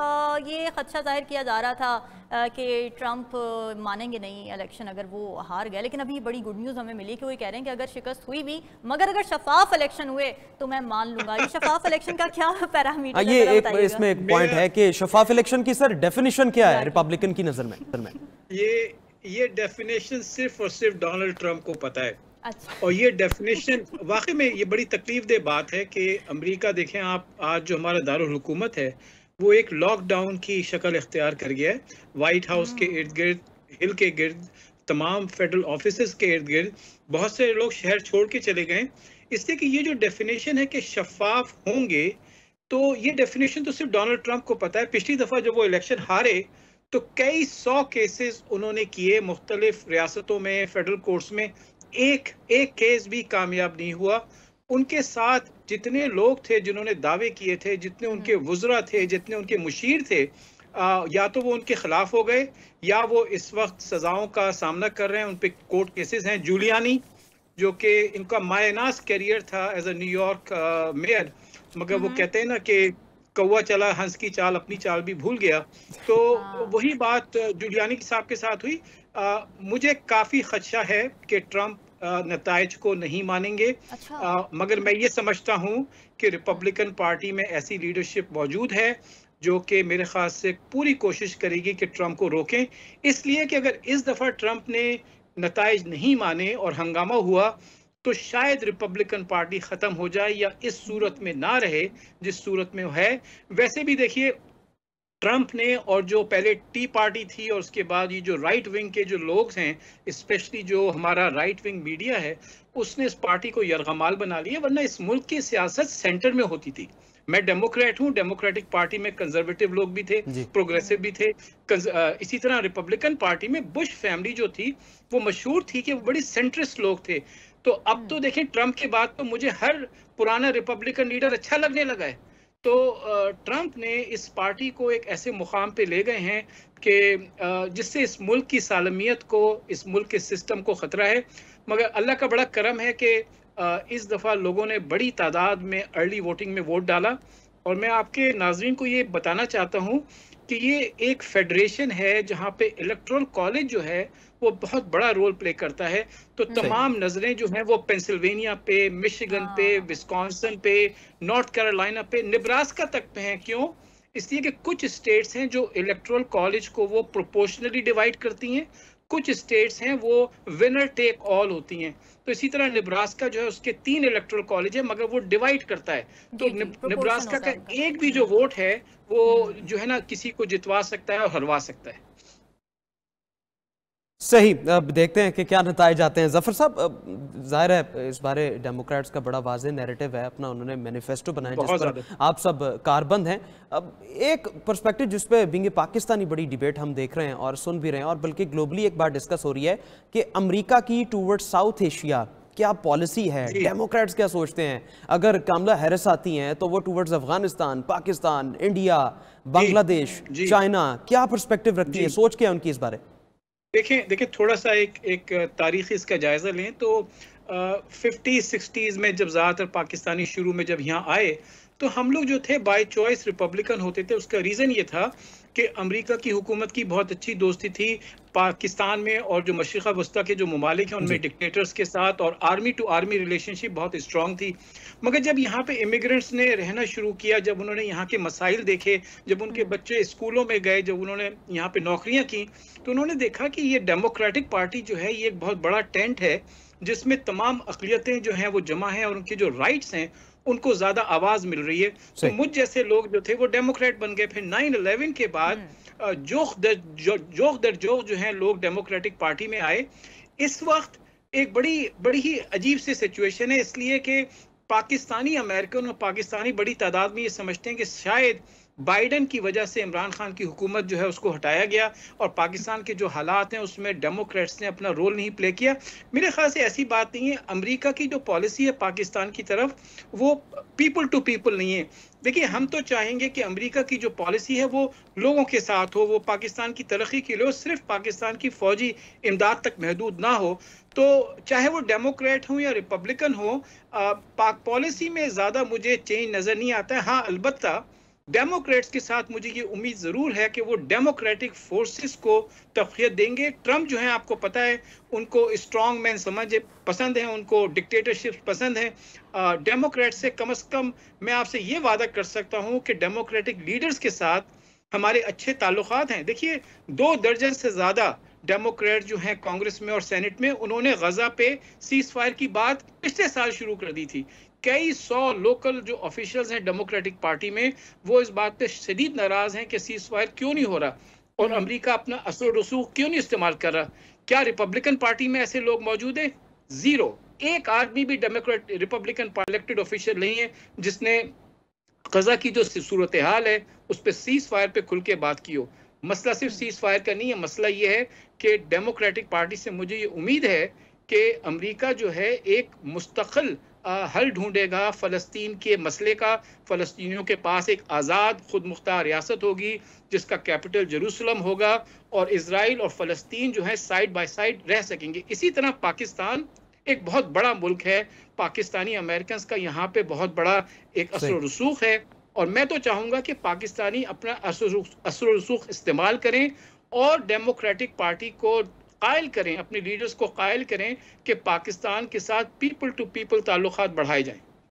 ये खदशा जाहिर किया जा रहा था कि ट्रंप मानेंगे नहीं इलेक्शन अगर वो हार गए लेकिन अभी बड़ी गुड न्यूज़ हमें मिली कि वो कह रहे हैं कि अगर शिकस्त हुई भी मगर अगर शफाफ इलेक्शन हुए तो मैं मान लूंगा ये शफाफ इलेक्शन का क्या पैरामीटर हाँ, ये एक इसमें एक पॉइंट है कि शफाफ इलेक्शन की सर डेफिनेशन क्या है रिपब्लिकन की नज़र में ये ये डेफिनेशन सिर्फ और सिर्फ डोनाल्ड ट्रंप को पता है अच्छा। और ये डेफिनेशन वाकई में ये बड़ी तकलीफ दे बात है कि अमेरिका देखें आप आज जो हमारा दारुल हुकूमत है वो एक लॉकडाउन की शक्ल इख्तियार कर गया है वाइट हाउस के इर्द गिर्द हिल के गिर्द तमाम फेडरल ऑफिस के इर्द गिर्द बहुत से लोग शहर छोड़ के चले गए इसलिए कि ये जो डेफिनेशन है कि शफाफ होंगे तो ये डेफिनेशन तो सिर्फ डोनाल्ड ट्रंप को पता है पिछली दफ़ा जब वो इलेक्शन हारे तो कई सौ केसेस उन्होंने किए मुख्तलिफ रियासतों में फेडरल कोर्ट्स में एक एक केस भी कामयाब नहीं हुआ उनके साथ जितने लोग थे जिन्होंने दावे किए थे जितने हम्म। उनके वज़रा थे जितने उनके मुशीर थे आ, या तो वो उनके खिलाफ हो गए या वो इस वक्त सजाओं का सामना कर रहे हैं उन पर कोर्ट केसेस हैं जूलियानी जो कि इनका मायनास कैरियर था एज ए न्यूयॉर्क मेयर मगर वो हम्म। कहते हैं ना कि कौवा चला हंस की चाल अपनी चाल भी भूल गया तो हाँ। वही बात जुलियानी साहब के साथ हुई आ, मुझे काफ़ी खदशा है कि ट्रंप नतज को नहीं मानेंगे अच्छा। आ, मगर मैं ये समझता हूँ कि रिपब्लिकन पार्टी में ऐसी लीडरशिप मौजूद है जो कि मेरे ख्याल से पूरी कोशिश करेगी कि ट्रंप को रोकें इसलिए कि अगर इस दफ़ा ट्रंप ने नतज नहीं माने और हंगामा हुआ तो शायद रिपब्लिकन पार्टी ख़त्म हो जाए या इस सूरत में ना रहे जिस सूरत में है वैसे भी देखिए ट्रंप ने और जो पहले टी पार्टी थी और उसके बाद ये जो राइट विंग के जो लोग हैं स्पेशली जो हमारा राइट विंग मीडिया है उसने इस पार्टी को यरगमाल बना लिया वरना इस मुल्क की सियासत सेंटर में होती थी मैं डेमोक्रेट हूँ डेमोक्रेटिक पार्टी में कंजर्वेटिव लोग भी थे प्रोग्रेसिव भी थे इसी तरह रिपब्लिकन पार्टी में बुश फैमिली जो थी वो मशहूर थी कि वो बड़ी सेंट्रिस्ट लोग थे तो अब तो हम्म। देखें ट्रंप के बाद तो मुझे हर पुराना रिपब्लिकन लीडर अच्छा लगने लगा है तो ट्रंप ने इस पार्टी को एक ऐसे मुकाम पे ले गए हैं कि जिससे इस मुल्क की सालमियत को इस मुल्क के सिस्टम को ख़तरा है मगर अल्लाह का बड़ा करम है कि इस दफ़ा लोगों ने बड़ी तादाद में अर्ली वोटिंग में वोट डाला और मैं आपके नाजरन को ये बताना चाहता हूँ कि ये एक फेडरेशन है जहाँ पे इलेक्ट्रल कॉलेज जो है वो बहुत बड़ा रोल प्ले करता है तो तमाम नजरें जो हैं वो पेंसिल्वेनिया पे मिशिगन पे विस्कॉन्सन हाँ। पे नॉर्थ कैरोलिना पे निब्रास्का तक पे हैं क्यों इसलिए कि कुछ स्टेट्स हैं जो इलेक्ट्रल कॉलेज को वो प्रोपोर्शनली डिवाइड करती हैं कुछ स्टेट्स हैं वो विनर टेक ऑल होती हैं तो इसी तरह निब्रास्का जो है उसके तीन इलेक्ट्रल कॉलेज है मगर वो डिवाइड करता है तो निब्रास्का का एक भी जो वोट है वो हम्म। जो है ना किसी को जितवा सकता है और हरवा सकता है सही अब देखते हैं कि क्या नतज आते हैं जफर साहब जाहिर है इस बारे डेमोक्रेट्स का बड़ा वाज नैरेटिव है अपना उन्होंने मैनिफेस्टो बनाया जिस पर आप सब कारबंद हैं अब एक परस्पेक्टिव जिसपे बिंग पाकिस्तानी बड़ी डिबेट हम देख रहे हैं और सुन भी रहे हैं और बल्कि ग्लोबली एक बार डिस्कस हो रही है कि अमरीका की टूवर्ड साउथ एशिया क्या पॉलिसी है डेमोक्रेट्स क्या सोचते हैं अगर कामला हैरिस आती हैं तो वो towards Afghanistan Pakistan India Bangladesh China क्या परस्पेक्टिव रखती है सोच क्या उनकी इस बारे देखें देखिए थोड़ा सा एक एक तारीख इसका जायज़ा लें तो फिफ्टी सिक्सटीज़ में जब ज़्यादातर पाकिस्तानी शुरू में जब यहाँ आए तो हम लोग जो थे बाय चॉइस रिपब्लिकन होते थे उसका रीज़न ये था कि अमेरिका की हुकूमत की बहुत अच्छी दोस्ती थी पाकिस्तान में और जो मशरक़ा वस्ती के जो ममालिक हैं उनमें डिक्टेटर्स के साथ और आर्मी टू आर्मी रिलेशनशिप बहुत स्ट्रॉन्ग थी मगर जब यहाँ पे इमिग्रेंट्स ने रहना शुरू किया जब उन्होंने यहाँ के मसाइल देखे जब उनके हम्म। बच्चे स्कूलों में गए जब उन्होंने यहाँ पे नौकरियाँ की तो उन्होंने देखा कि ये डेमोक्रेटिक पार्टी जो है ये एक बहुत बड़ा टेंट है जिसमें तमाम अकलीतें जो हैं वो जमा हैं और उनके जो राइट्स हैं उनको ज्यादा आवाज मिल रही है तो मुझ जैसे लोग जो थे वो डेमोक्रेट बन गए फिर नाइन अलेवन के बाद हम्म। जोख दर जो, जोख दर जोख जो है लोग डेमोक्रेटिक पार्टी में आए इस वक्त एक बड़ी बड़ी ही अजीब सी सिचुएशन है इसलिए कि पाकिस्तानी अमेरिकन और पाकिस्तानी बड़ी तादाद में ये समझते हैं कि शायद बाइडन की वजह से इमरान खान की हुकूमत जो है उसको हटाया गया और पाकिस्तान के जो हालात हैं उसमें डेमोक्रेट्स ने अपना रोल नहीं प्ले किया मेरे ख्याल से ऐसी बात नहीं है अमेरिका की जो पॉलिसी है पाकिस्तान की तरफ वो पीपल टू पीपल नहीं है देखिए हम तो चाहेंगे कि अमेरिका की जो पॉलिसी है वो लोगों के साथ हो वो पाकिस्तान की तरक्की के लिए सिर्फ पाकिस्तान की फौजी इमदाद तक महदूद ना हो तो चाहे वो डेमोक्रेट हो या रिपब्लिकन हो पाक पॉलिसी में ज़्यादा मुझे चेंज नज़र नहीं आता है हाँ अलबत्ता डेमोक्रेट्स के साथ मुझे ये उम्मीद ज़रूर है कि वो डेमोक्रेटिक फोर्सेस को तफियत देंगे ट्रंप जो है आपको पता है उनको स्ट्रॉन्ग मैन समझ पसंद है उनको डिक्टेटरशिप पसंद है डेमोक्रेट से कम अज़ कम मैं आपसे ये वादा कर सकता हूँ कि डेमोक्रेटिक लीडर्स के साथ हमारे अच्छे ताल्लुक हैं देखिए दो दर्जन से ज़्यादा डेमोक्रेट जो हैं कांग्रेस में और सेनेट में उन्होंने गजा पे सीज फायर की बात पिछले साल शुरू कर दी थी कई सौ लोकल जो ऑफिशियल्स हैं डेमोक्रेटिक पार्टी में वो इस बात पे शदीद नाराज हैं कि सीज फायर क्यों नहीं हो रहा और अमेरिका अपना असर रसूख क्यों नहीं इस्तेमाल कर रहा क्या रिपब्लिकन पार्टी में ऐसे लोग मौजूद है जीरो एक आदमी भी डेमोक्रेट रिपब्लिकन इलेक्टेड ऑफिशियल नहीं है जिसने गजा की जो सूरत हाल है उस पर सीज फायर पर खुल के बात की हो मसला सिर्फ सीज फायर का नहीं है मसला ये है कि डेमोक्रेटिक पार्टी से मुझे ये उम्मीद है कि अमरीका जो है एक मुस्तकिल हल ढूंढेगा फ़लस्तीन के मसले का फ़लस्तियों के पास एक आज़ाद खुद मुख्तार रियासत होगी जिसका कैपिटल जरूसलम होगा और इसराइल और फ़लस्तीन जो है साइड बाई साइड रह सकेंगे इसी तरह पाकिस्तान एक बहुत बड़ा मुल्क है पाकिस्तानी अमेरिकन का यहाँ पे बहुत बड़ा एक असर रसूख है और मैं तो चाहूँगा कि पाकिस्तानी अपना असर रसूख इस्तेमाल करें और डेमोक्रेटिक पार्टी को कायल करें अपने लीडर्स को कायल करें कि पाकिस्तान के साथ पीपल टू पीपल ताल्लुक बढ़ाए जाएं